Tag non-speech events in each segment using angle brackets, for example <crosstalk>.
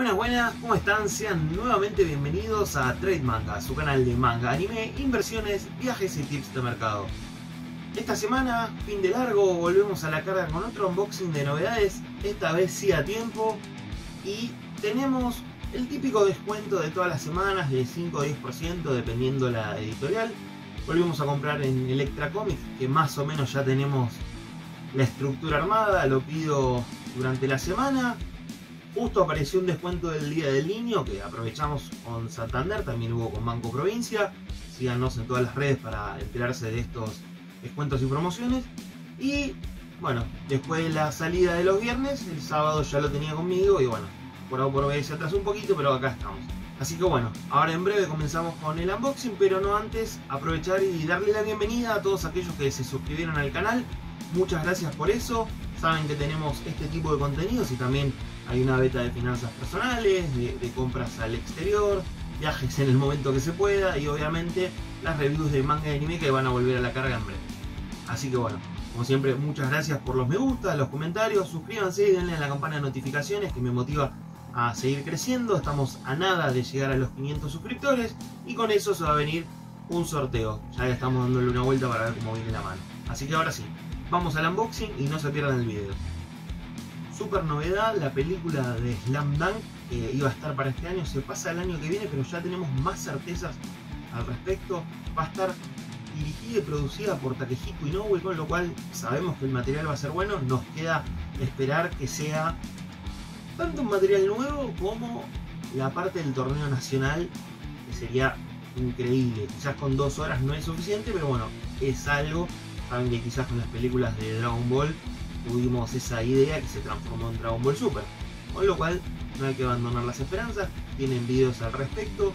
Buenas, buenas, ¿cómo están? Sean nuevamente bienvenidos a Trade Manga, su canal de manga, anime, inversiones, viajes y tips de mercado. Esta semana, fin de largo, volvemos a la carga con otro unboxing de novedades, esta vez sí a tiempo, y tenemos el típico descuento de todas las semanas de 5 o 10% dependiendo la editorial. Volvimos a comprar en Electra Comics, que más o menos ya tenemos la estructura armada, lo pido durante la semana. Justo apareció un descuento del Día del Niño que aprovechamos con Santander, también hubo con Banco Provincia. Síganos en todas las redes para enterarse de estos descuentos y promociones. Y bueno, después de la salida de los viernes, el sábado ya lo tenía conmigo y bueno, por ahora por veces se atrasó un poquito, pero acá estamos. Así que bueno, ahora en breve comenzamos con el unboxing, pero no antes aprovechar y darle la bienvenida a todos aquellos que se suscribieron al canal. Muchas gracias por eso. Saben que tenemos este tipo de contenidos y también hay una beta de finanzas personales, de, compras al exterior, viajes en el momento que se pueda y obviamente las reviews de manga de anime que van a volver a la carga en breve. Así que bueno, como siempre, muchas gracias por los me gusta, los comentarios, suscríbanse y denle a la campana de notificaciones que me motiva a seguir creciendo. Estamos a nada de llegar a los 500 suscriptores y con eso se va a venir un sorteo. Ya estamos dándole una vuelta para ver cómo viene la mano. Así que ahora sí, vamos al unboxing y no se pierdan el video super novedad, la película de Slam Dunk que iba a estar para este año, se pasa el año que viene, pero ya tenemos más certezas al respecto. Va a estar dirigida y producida por Takehiko Inoue, con lo cual sabemos que el material va a ser bueno. Nos queda esperar que sea tanto un material nuevo como la parte del torneo nacional, que sería increíble. Quizás con dos horas no es suficiente, pero bueno, es algo. Saben que quizás con las películas de Dragon Ball tuvimos esa idea que se transformó en Dragon Ball Super. Con lo cual, no hay que abandonar las esperanzas, tienen videos al respecto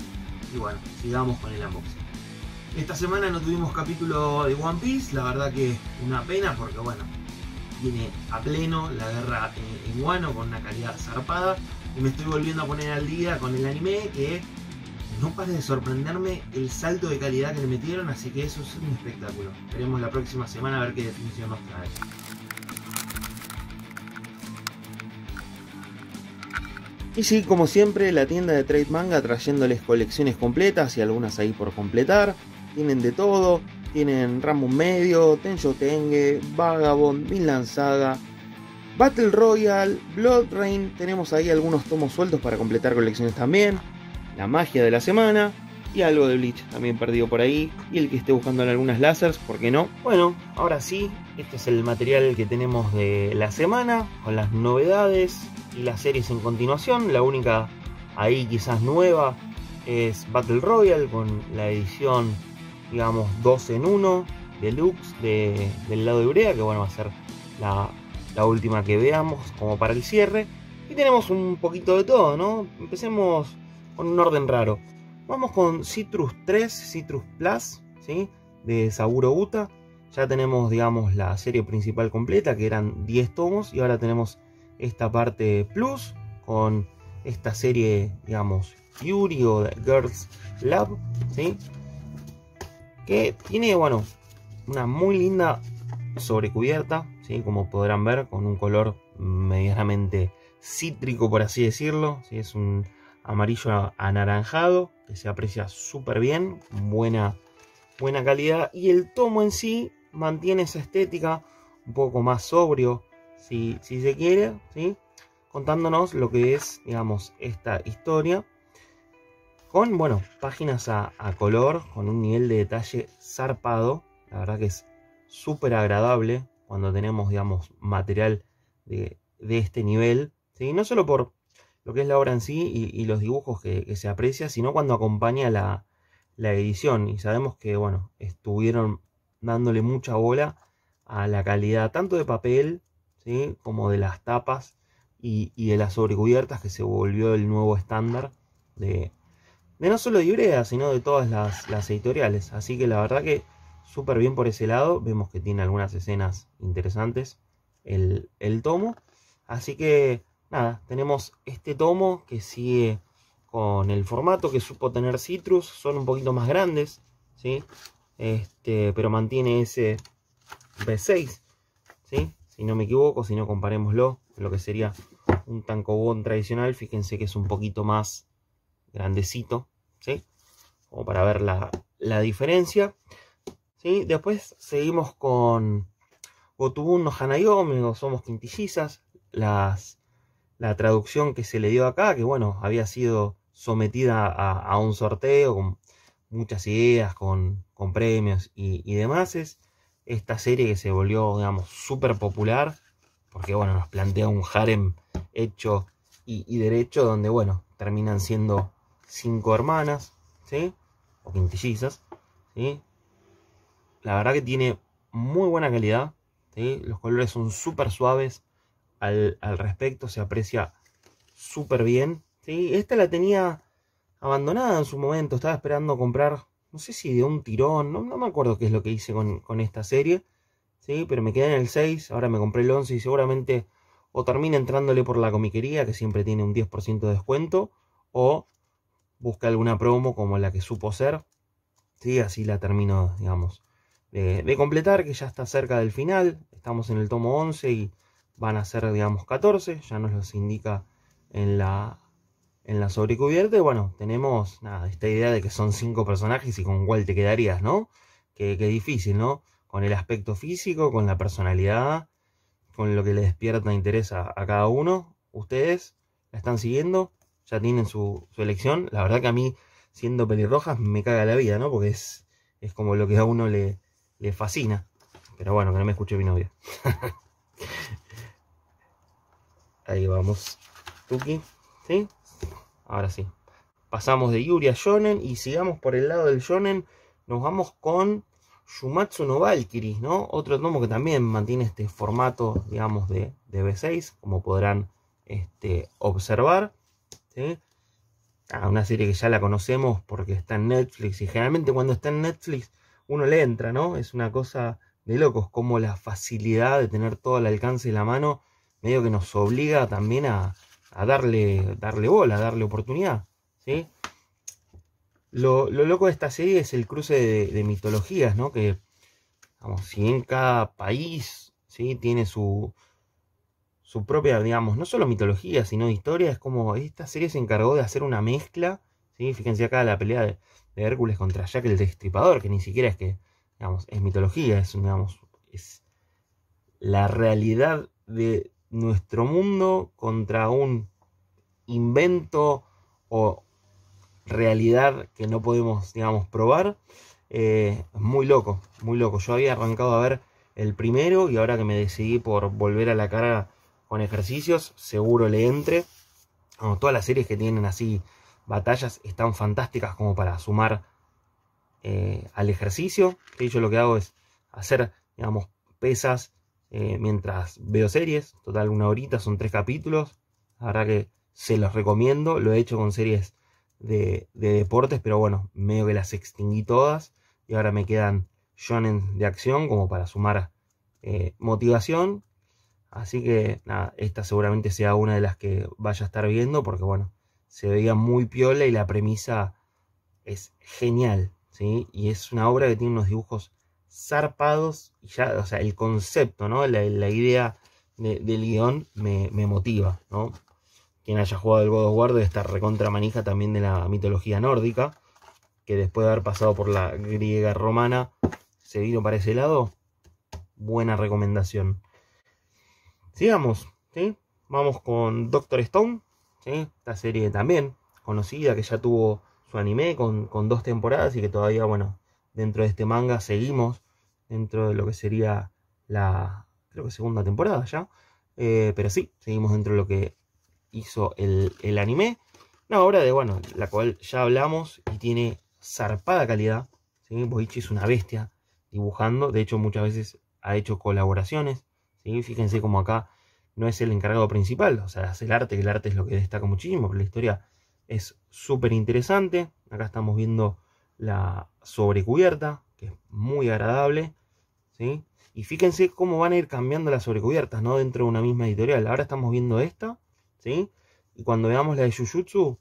y bueno, sigamos con el unboxing. Esta semana no tuvimos capítulo de One Piece, la verdad que es una pena porque bueno, viene a pleno la guerra en, Wano, con una calidad zarpada y me estoy volviendo a poner al día con el anime que no pare de sorprenderme el salto de calidad que le metieron, así que eso es un espectáculo. Veremos la próxima semana a ver qué definición nos trae. Y sí, como siempre, la tienda de Trade Manga trayéndoles colecciones completas y algunas ahí por completar. Tienen de todo, tienen Rambo Medio, Tenjo Tenge, Vagabond, Vinland Saga, Battle Royale, Blood Rain, tenemos ahí algunos tomos sueltos para completar colecciones también. La magia de la semana, y algo de Bleach también perdido por ahí. Y el que esté buscando en algunas lásers, ¿por qué no? Bueno, ahora sí, este es el material que tenemos de la semana, con las novedades y las series en continuación. La única ahí quizás nueva es Battle Royale con la edición, digamos, 2 en 1 deluxe del lado de Urea, que bueno, va a ser la, la última que veamos como para el cierre. Y tenemos un poquito de todo, ¿no? Empecemos con un orden raro. Vamos con Citrus 3, Citrus Plus, ¿sí? de Saburo Uta. Ya tenemos, digamos, la serie principal completa, que eran 10 tomos, y ahora tenemos esta parte Plus, con esta serie, digamos, Yuri o Girls Love, ¿sí? Que tiene, bueno, una muy linda sobrecubierta, ¿sí? Como podrán ver, con un color medianamente cítrico, por así decirlo, ¿sí? Es un amarillo anaranjado, que se aprecia súper bien, buena, buena calidad. Y el tomo en sí mantiene esa estética un poco más sobrio, si, se quiere, ¿sí? contándonos lo que es, digamos, esta historia. Con, bueno, páginas a, color, con un nivel de detalle zarpado. La verdad que es súper agradable cuando tenemos, digamos, material de, este nivel. ¿sí? No solo por, lo que es la obra en sí y, los dibujos que, se aprecia, sino cuando acompaña la, edición. Y sabemos que, bueno, estuvieron dándole mucha bola a la calidad tanto de papel ¿sí? como de las tapas y, de las sobrecubiertas que se volvió el nuevo estándar de, no solo de Ibrea, sino de todas las, editoriales. Así que la verdad que súper bien por ese lado. Vemos que tiene algunas escenas interesantes el tomo. Así que nada, tenemos este tomo que sigue con el formato que supo tener Citrus, son un poquito más grandes, ¿sí? Este, pero mantiene ese B6, ¿sí? Si no me equivoco, si no comparémoslo, lo que sería un tancobón tradicional, fíjense que es un poquito más grandecito, ¿sí? Como para ver la, diferencia, ¿sí? Después seguimos con Gotubun no Hanayomi, somos quintillizas, las la traducción que se le dio acá, que bueno, había sido sometida a, un sorteo con muchas ideas, con, premios y, demás. Es esta serie que se volvió, digamos, súper popular, porque bueno, nos plantea un harem hecho y, derecho, donde bueno, terminan siendo cinco hermanas, ¿sí? O quintillizas, ¿sí? La verdad que tiene muy buena calidad, ¿sí? Los colores son súper suaves, al, respecto, se aprecia súper bien. ¿sí? Esta la tenía abandonada en su momento, estaba esperando comprar, no sé si de un tirón, no, me acuerdo qué es lo que hice con, con esta serie, ¿sí? pero me quedé en el 6, ahora me compré el 11 y seguramente o termina entrándole por la comiquería, que siempre tiene un 10% de descuento, o busca alguna promo como la que supo ser, ¿sí? así la termino, digamos, de, de completar, que ya está cerca del final, estamos en el tomo 11 y van a ser, digamos, 14, ya nos los indica en la, en la sobrecubierta. bueno, tenemos nada, esta idea de que son 5 personajes y con cuál te quedarías, ¿no? Que difícil, ¿no? Con el aspecto físico, con la personalidad, con lo que le despierta interés a, cada uno. Ustedes la están siguiendo, ya tienen su, elección. La verdad que a mí, siendo pelirrojas, me caga la vida, ¿no? Porque es, es como lo que a uno le, le fascina. Pero bueno, que no me escuche mi novia. <laughs> Ahí vamos. Tuki. ¿Sí? Ahora sí. Pasamos de Yuri a Shonen y sigamos por el lado del Shonen. Nos vamos con Shumatsu no Valkyrie, ¿no? Otro tomo que también mantiene este formato, digamos, de, de B6, como podrán este, observar. ¿sí? Ah, una serie que ya la conocemos porque está en Netflix y generalmente cuando está en Netflix uno le entra, ¿no? Es una cosa de locos, como la facilidad de tener todo al alcance de la mano medio que nos obliga también a, darle, darle bola, a darle oportunidad. ¿sí? Lo, loco de esta serie es el cruce de, mitologías, ¿no? Que, vamos, si en cada país ¿sí? tiene su, su propia, digamos, no solo mitología, sino historia, es como esta serie se encargó de hacer una mezcla. ¿sí? Fíjense acá la pelea de, de Hércules contra Jack el Destripador, que ni siquiera es que, digamos, es mitología, es, digamos, es la realidad de, nuestro mundo contra un invento o realidad que no podemos, digamos, probar. Eh, muy loco, muy loco. Yo había arrancado a ver el primero y ahora que me decidí por volver a la cara con ejercicios, seguro le entre. todas las series que tienen así batallas están fantásticas como para sumar eh, al ejercicio. Yo lo que hago es hacer, digamos, pesas eh, mientras veo series. Total, una horita, son tres capítulos. ahora que se los recomiendo. Lo he hecho con series de, deportes, pero bueno, medio que las extinguí todas. Y ahora me quedan shonen de acción como para sumar eh, motivación. Así que nada, esta seguramente sea una de las que vaya a estar viendo porque bueno, se veía muy piola y la premisa es genial, ¿sí? Y es una obra que tiene unos dibujos zarpados. Y ya, o sea, el concepto, ¿no? La, idea del guión me, motiva, ¿no? Quien haya jugado el God of War debe estar recontra manija también de la mitología nórdica, que después de haber pasado por la griega romana, se vino para ese lado. Buena recomendación. Sigamos, ¿sí? Vamos con Doctor Stone, ¿sí? Esta serie también conocida, que ya tuvo su anime con, con dos temporadas y que todavía, bueno, dentro de este manga seguimos dentro de lo que sería la creo que segunda temporada ya. Eh, pero sí, seguimos dentro de lo que hizo el, anime. Una obra de, bueno, la cual ya hablamos y tiene zarpada calidad. ¿sí? Boichi es una bestia dibujando. De hecho, muchas veces ha hecho colaboraciones. Fíjense como acá no es el encargado principal. O sea, hace el arte, que el arte es lo que destaca muchísimo. Pero la historia es súper interesante. Acá estamos viendo la sobrecubierta, que es muy agradable. ¿sí? Y fíjense cómo van a ir cambiando las sobrecubiertas, ¿no? Dentro de una misma editorial. Ahora estamos viendo esta, ¿sí? Y cuando veamos la de Jujutsu,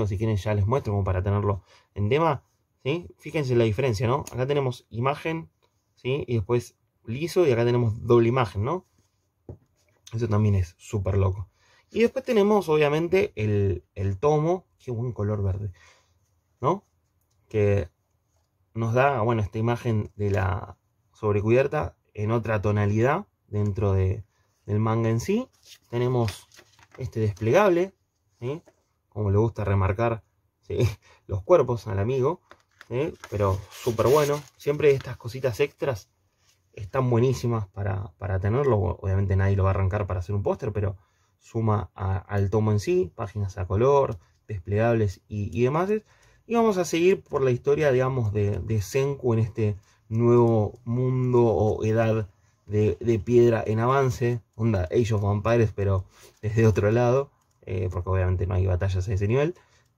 O si quieren ya les muestro como para tenerlo en tema, ¿sí? Fíjense la diferencia, ¿no? Acá tenemos imagen, ¿sí? Y después liso y acá tenemos doble imagen, ¿no? Eso también es súper loco. Y después tenemos, obviamente, el, tomo. Qué buen color verde, ¿no? Que nos da, bueno, esta imagen de la, sobre cubierta en otra tonalidad dentro de, del manga en sí. Tenemos este desplegable, como le gusta remarcar <laughs> los cuerpos al amigo, pero súper bueno. Siempre estas cositas extras están buenísimas para, para, tenerlo. Obviamente nadie lo va a arrancar para hacer un póster, pero suma al tomo en sí, páginas a color, desplegables y, demás. Y vamos a seguir por la historia, digamos, de, de Senku en este nuevo mundo o edad de, piedra en avance, onda Age of Vampires, pero desde otro lado, eh, porque obviamente no hay batallas a ese nivel,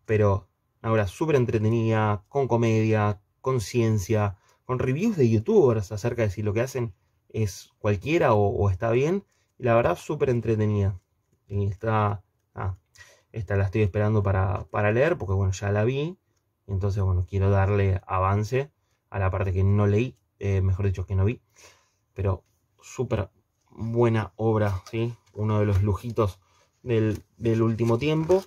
pero ahora súper entretenida, con comedia, con ciencia, con reviews de youtubers acerca de si lo que hacen es cualquiera o, está bien, y la verdad súper entretenida. Y está, ah, esta la estoy esperando para, para leer, porque bueno, ya la vi, entonces bueno, quiero darle avance a la parte que no leí, eh, mejor dicho, que no vi, pero súper buena obra, ¿sí? Uno de los lujitos del, último tiempo.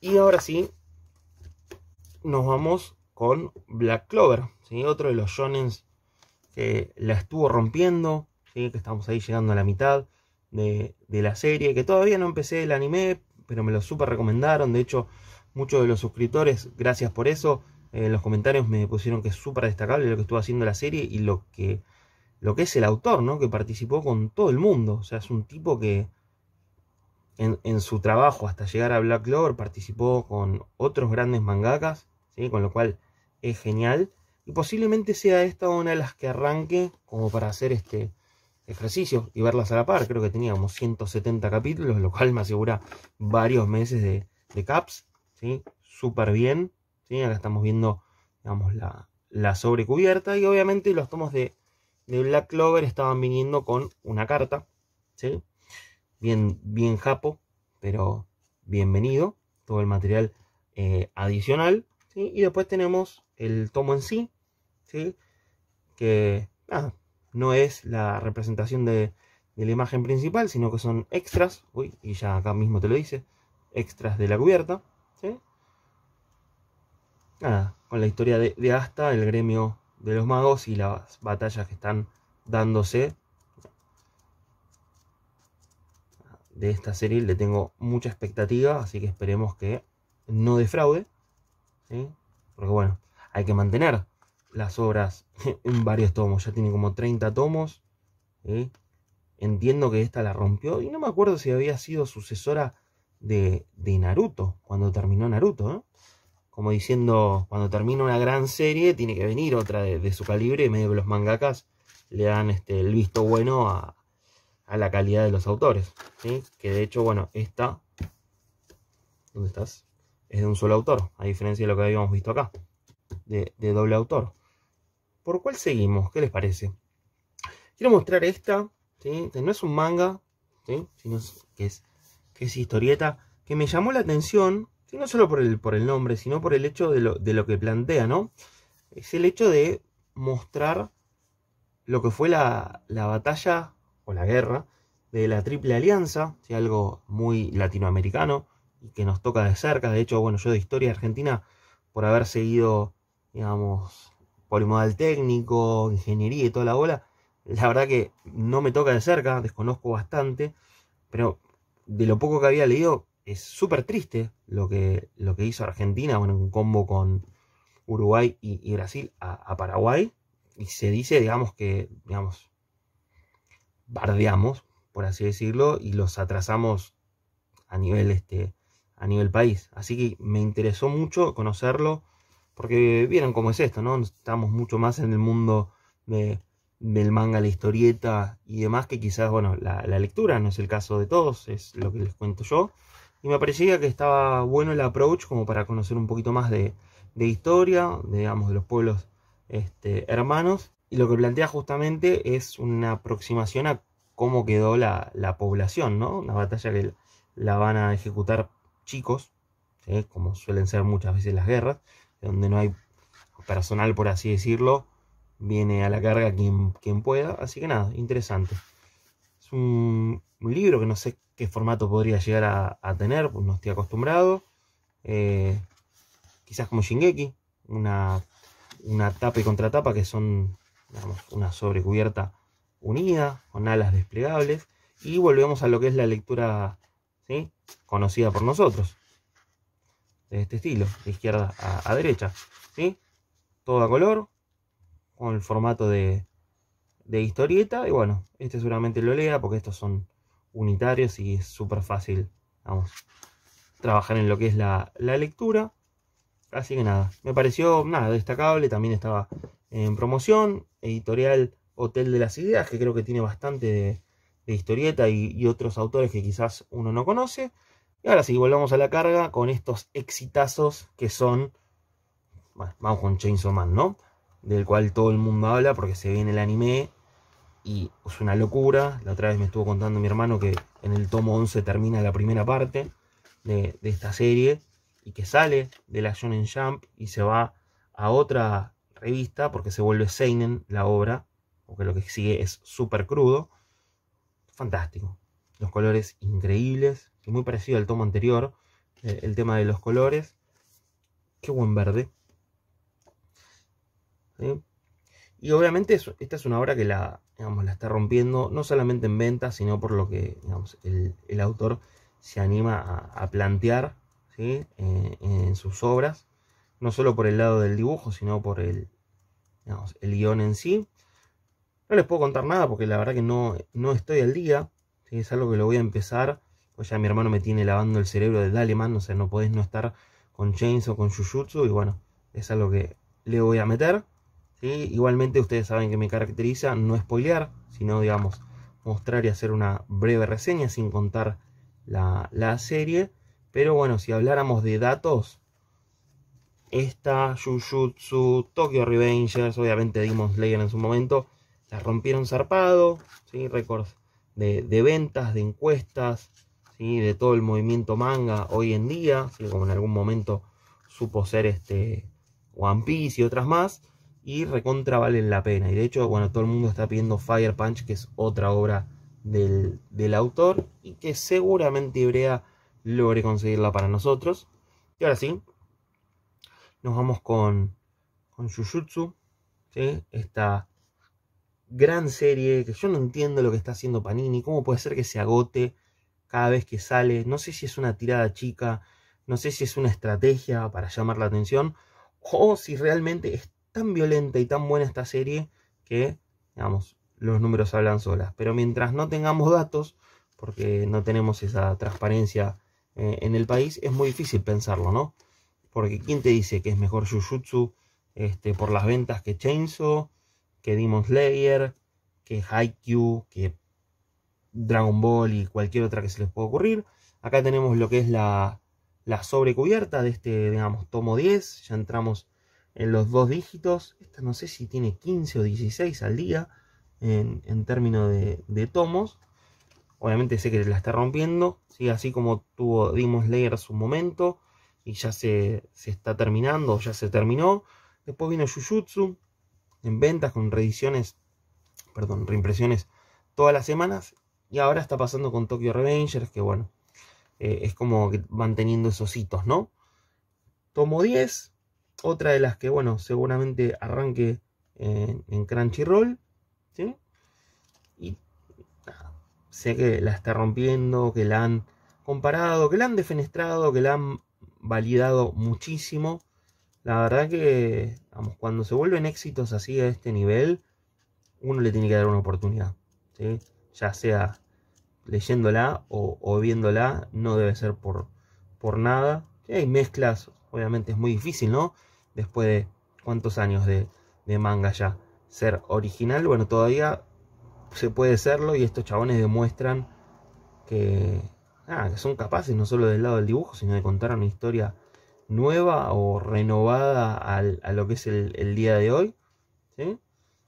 Y ahora sí, nos vamos con Black Clover, otro de los shonens que la estuvo rompiendo, que estamos ahí llegando a la mitad de, de, la serie, que todavía no empecé el anime, pero me lo super recomendaron, de hecho muchos de los suscriptores, gracias por eso, en eh, los comentarios me pusieron que es súper destacable lo que estuvo haciendo la serie y lo que, lo que es el autor, ¿no? Que participó con todo el mundo. O sea, es un tipo que en, su trabajo hasta llegar a Black Lore participó con otros grandes mangakas, ¿sí? Con lo cual es genial. Y posiblemente sea esta una de las que arranque como para hacer este ejercicio y verlas a la par. Creo que teníamos 170 capítulos, lo cual me asegura varios meses de, de caps, ¿sí? Súper bien. Acá estamos viendo digamos, la, sobrecubierta y obviamente los tomos de, Black Clover estaban viniendo con una carta, bien, bien japo, pero bienvenido, todo el material eh, adicional. Y después tenemos el tomo en sí, que no es la representación de, la imagen principal, sino que son extras, uy, y ya acá mismo te lo dice, extras de la cubierta, ¿sí? nada, con la historia de, Asta, el gremio de los magos y las batallas que están dándose. De esta serie le tengo mucha expectativa, así que esperemos que no defraude. Porque bueno, hay que mantener las obras <laughs> en varios tomos. Ya tiene como 30 tomos. Entiendo que esta la rompió. Y no me acuerdo si había sido sucesora de, Naruto, cuando terminó Naruto como diciendo, cuando termina una gran serie, tiene que venir otra de, su calibre, y medio que los mangakas le dan este, el visto bueno a, la calidad de los autores. Que de hecho, bueno, esta, ¿dónde estás? Es de un solo autor, a diferencia de lo que habíamos visto acá, de, doble autor. ¿Por cuál seguimos? ¿Qué les parece? Quiero mostrar esta, que no es un manga, sino que es historieta, que me llamó la atención no solo por el, por el nombre, sino por el hecho de lo, que plantea, ¿no? Es el hecho de mostrar lo que fue la, batalla o la guerra de la Triple Alianza, si algo muy latinoamericano y que nos toca de cerca. De hecho, bueno, yo de historia argentina, por haber seguido, digamos, polimodal técnico, ingeniería y toda la bola, la verdad que no me toca de cerca, desconozco bastante, pero de lo poco que había leído, es súper triste lo que, lo que hizo Argentina, bueno, en combo con Uruguay y, Brasil a, Paraguay. Y se dice, digamos, que, digamos, bardeamos, por así decirlo, y los atrasamos a nivel, este, a nivel país. Así que me interesó mucho conocerlo, porque vieron cómo es esto, ¿no? Estamos mucho más en el mundo del manga, la historieta y demás, que quizás, bueno, la lectura no es el caso de todos, es lo que les cuento yo. Y me parecía que estaba bueno el approach como para conocer un poquito más de, historia, digamos, de los pueblos este, hermanos. Y lo que plantea justamente es una aproximación a cómo quedó la, población, ¿no? Una batalla que la van a ejecutar chicos, como suelen ser muchas veces las guerras, donde no hay personal, por así decirlo, viene a la carga quien, quien pueda. Así que nada, interesante. Es un, un libro que no sé qué formato podría llegar a, tener, pues no estoy acostumbrado. Eh, quizás como Shingeki, una, tapa y contratapa que son una sobrecubierta unida, con alas desplegables. Y volvemos a lo que es la lectura ¿sí? conocida por nosotros, de este estilo, de izquierda a, derecha. ¿sí? Todo a color, con el formato de, de historieta. Y bueno, este seguramente lo lea porque estos son unitarios y es súper fácil, vamos, trabajar en lo que es la, lectura. Así que nada, me pareció nada destacable, también estaba en promoción, editorial Hotel de las Ideas, que creo que tiene bastante de, historieta y, otros autores que quizás uno no conoce. Y ahora sí, volvamos a la carga con estos exitazos que son, bueno, vamos con Chainsaw Man, ¿no? Del cual todo el mundo habla porque se viene el anime y es una locura. La otra vez me estuvo contando mi hermano que en el tomo 11 termina la primera parte de, esta serie y que sale de la Shonen Jump y se va a otra revista porque se vuelve Seinen la obra, porque lo que sigue es súper crudo. Fantástico. Los colores increíbles, y muy parecido al tomo anterior, eh, el tema de los colores. Qué buen verde. Y obviamente esta es una obra que la, la está rompiendo, no solamente en ventas, sino por lo que el, autor se anima a, plantear eh, en sus obras, no solo por el lado del dibujo, sino por el, el guión en sí. No les puedo contar nada porque la verdad que no, no estoy al día, es algo que lo voy a empezar, pues ya mi hermano me tiene lavando el cerebro del alemán. o sea, no podés no estar con Chains o con Jujutsu, y bueno, es algo que le voy a meter. Igualmente ustedes saben que me caracteriza no spoilear, sino digamos mostrar y hacer una breve reseña sin contar la, serie. Pero bueno, si habláramos de datos, esta, Jujutsu, Tokyo Revengers, obviamente dimos Slayer en su momento, la rompieron zarpado, ¿sí? récords de, ventas, de encuestas, ¿sí? de todo el movimiento manga hoy en día, como en algún momento supo ser este One Piece y otras más y recontra valen la pena. Y de hecho, bueno, todo el mundo está pidiendo Fire Punch, que es otra obra del, autor y que seguramente Ibrea logre conseguirla para nosotros. Y ahora sí, nos vamos con, con Jujutsu, esta gran serie que yo no entiendo lo que está haciendo Panini, cómo puede ser que se agote cada vez que sale, no sé si es una tirada chica, no sé si es una estrategia para llamar la atención, o si realmente es tan violenta y tan buena esta serie que, digamos, los números hablan solas. Pero mientras no tengamos datos, porque no tenemos esa transparencia eh, en el país, es muy difícil pensarlo, ¿no? Porque ¿quién te dice que es mejor Jujutsu este, por las ventas que Chainsaw, que Demon Slayer, que Haikyuu, que Dragon Ball y cualquier otra que se les pueda ocurrir? Acá tenemos lo que es la, la sobrecubierta de este, digamos, tomo 10. Ya entramos en los dos dígitos. Esta no sé si tiene 15 o 16 al día en, en términos de, tomos. Obviamente sé que la está rompiendo, así como tuvo dimos leer su momento y ya se, está terminando o ya se terminó. Después vino Jujutsu en ventas con reediciones, perdón, reimpresiones todas las semanas. Y ahora está pasando con Tokyo Revengers, que bueno, eh, es como que van teniendo esos hitos, ¿no? Tomo 10, otra de las que, bueno, seguramente arranque en, Crunchyroll. ¿sí? Y sé que la está rompiendo, que la han comparado, que la han defenestrado, que la han validado muchísimo. La verdad que, vamos, cuando se vuelven éxitos así a este nivel, uno le tiene que dar una oportunidad. ¿sí? Ya sea leyéndola o, o, viéndola, no debe ser por, por nada. Hay mezclas, obviamente es muy difícil, ¿no? después de cuántos años de, manga ya. Ser original, bueno, todavía se puede serlo y estos chabones demuestran que, son capaces no solo del lado del dibujo, sino de contar una historia nueva o renovada a lo que es el, día de hoy.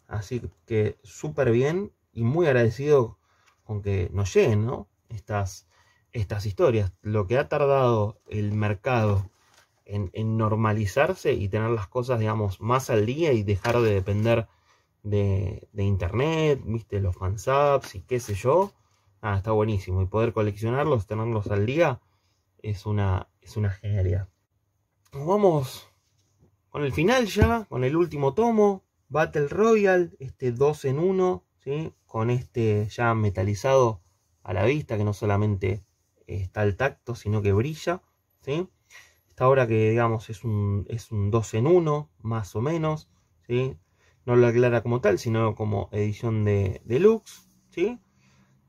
Así que súper bien y muy agradecido con que nos lleguen estas, estas historias. Lo que ha tardado el mercado en, normalizarse y tener las cosas, digamos, más al día y dejar de depender de, internet, viste, los fansubs y qué sé yo. Ah, está buenísimo. Y poder coleccionarlos, tenerlos al día, es una, es una genialidad. vamos con el final ya, con el último tomo, Battle Royale, este 2 en 1, ¿sí? con este ya metalizado a la vista, que no solamente está al tacto, sino que brilla. ¿sí? ahora que digamos es un, es un 2 en 1, más o menos, ¿sí? No lo aclara como tal, sino como edición de deluxe, ¿sí?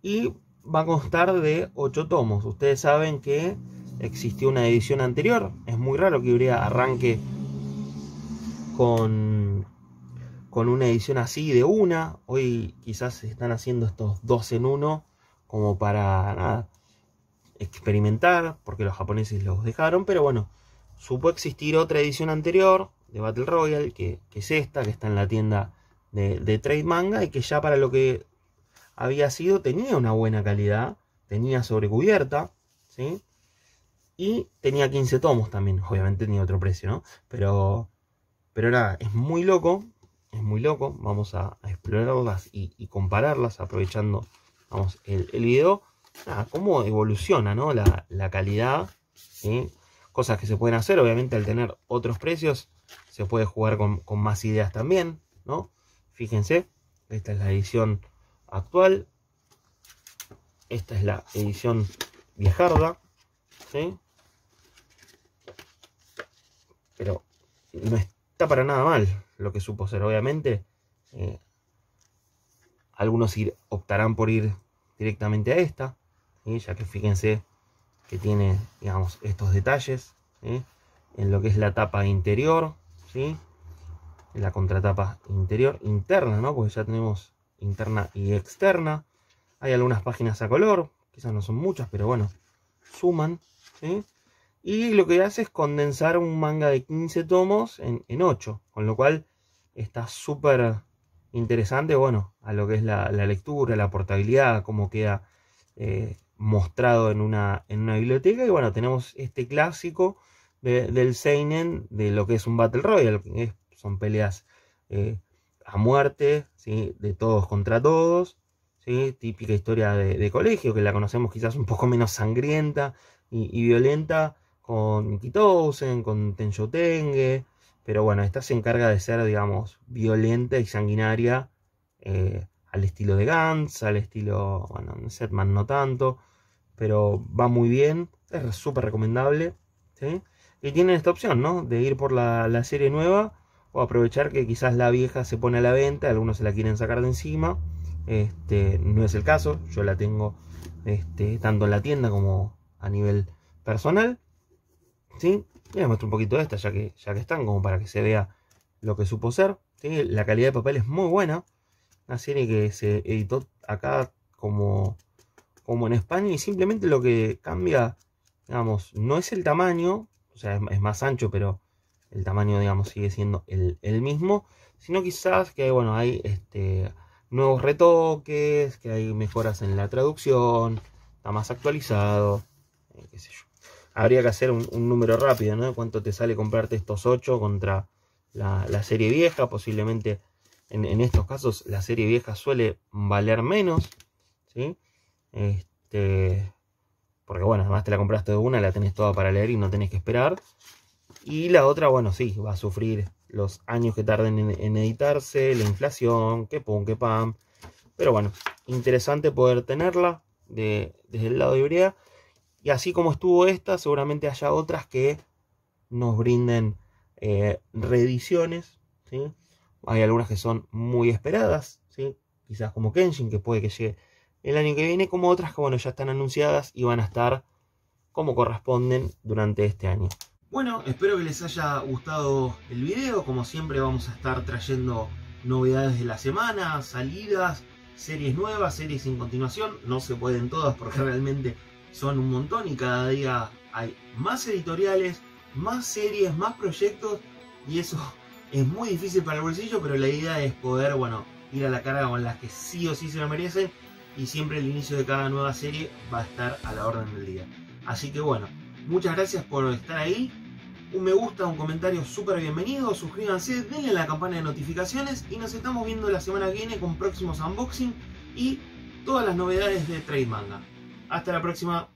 Y va a constar de 8 tomos. Ustedes saben que existió una edición anterior. Es muy raro que hubiera arranque con, con una edición así de una. Hoy quizás se están haciendo estos 2 en 1 como para nada, experimentar, porque los japoneses los dejaron, pero bueno, supo existir otra edición anterior de Battle Royale, que, es esta, que está en la tienda de, Trade Manga y que ya para lo que había sido tenía una buena calidad, tenía sobrecubierta, ¿sí? Y tenía 15 tomos también, obviamente tenía otro precio, ¿no? Pero, pero nada, es muy loco, es muy loco, vamos a, explorarlas y, compararlas aprovechando, vamos, el, video, nada, cómo evoluciona, ¿no? La, la calidad, ¿sí? cosas que se pueden hacer. Obviamente al tener otros precios se puede jugar con, más ideas también, ¿no? Fíjense, esta es la edición actual. Esta es la edición viejarda, ¿sí? Pero no está para nada mal lo que supo ser. Obviamente, eh, algunos ir, optarán por ir directamente a esta, ya que fíjense que tiene, digamos, estos detalles en lo que es la tapa interior, ¿sí? En la contratapa interior, interna, ¿no? Porque ya tenemos interna y externa. Hay algunas páginas a color, quizás no son muchas, pero bueno, suman, Y lo que hace es condensar un manga de 15 tomos en, 8, con lo cual está súper interesante, bueno, a lo que es la, lectura, la portabilidad, cómo queda eh, mostrado en una, en una biblioteca. Y bueno, tenemos este clásico del Seinen, de lo que es un Battle Royale, son peleas eh, a muerte, de todos contra todos. Típica historia de, colegio, que la conocemos quizás un poco menos sangrienta y, violenta con Kitousen, con Tenjotenge Pero bueno, esta se encarga de ser, digamos, violenta y sanguinaria eh, al estilo de Gantz, al estilo, bueno, Setman no tanto, pero va muy bien, es súper recomendable. Y tienen esta opción, ¿no? De ir por la, serie nueva o aprovechar que quizás la vieja se pone a la venta, algunos se la quieren sacar de encima. Este, no es el caso, yo la tengo este, tanto en la tienda como a nivel personal. ¿sí? Les muestro un poquito de esta, ya que, ya que están, como para que se vea lo que supo ser. La calidad de papel es muy buena. Una serie que se editó acá como como en España y simplemente lo que cambia, digamos, no es el tamaño, o sea, es, más ancho, pero el tamaño, digamos, sigue siendo el, mismo, sino quizás que, bueno, hay este, nuevos retoques, que hay mejoras en la traducción, está más actualizado, eh, qué sé yo. Habría que hacer un, número rápido, ¿no? ¿Cuánto te sale comprarte estos 8 contra la, serie vieja? Posiblemente en, en, estos casos la serie vieja suele valer menos, ¿sí? Este, porque bueno, además te la compraste de una, la tenés toda para leer y no tenés que esperar. Y la otra, bueno, sí, va a sufrir los años que tarden en, editarse, la inflación, que pum, que pam. Pero bueno, interesante poder tenerla de, desde el lado de Ibrea. Y así como estuvo esta, seguramente haya otras que nos brinden eh, reediciones. ¿sí? Hay algunas que son muy esperadas, ¿sí? quizás como Kenshin, que puede que llegue el año que viene, como otras que bueno, ya están anunciadas y van a estar como corresponden durante este año. Bueno, espero que les haya gustado el video. Como siempre vamos a estar trayendo novedades de la semana, salidas, series nuevas, series sin continuación. No se pueden todas porque <laughs> realmente son un montón y cada día hay más editoriales, más series, más proyectos y eso <laughs> es muy difícil para el bolsillo, pero la idea es poder, bueno, ir a la carga con las que sí o sí se lo merecen y siempre el inicio de cada nueva serie va a estar a la orden del día. Así que bueno, muchas gracias por estar ahí. Un me gusta, un comentario súper bienvenido, suscríbanse, denle a la campana de notificaciones y nos estamos viendo la semana que viene con próximos unboxing y todas las novedades de Trade Manga. Hasta la próxima.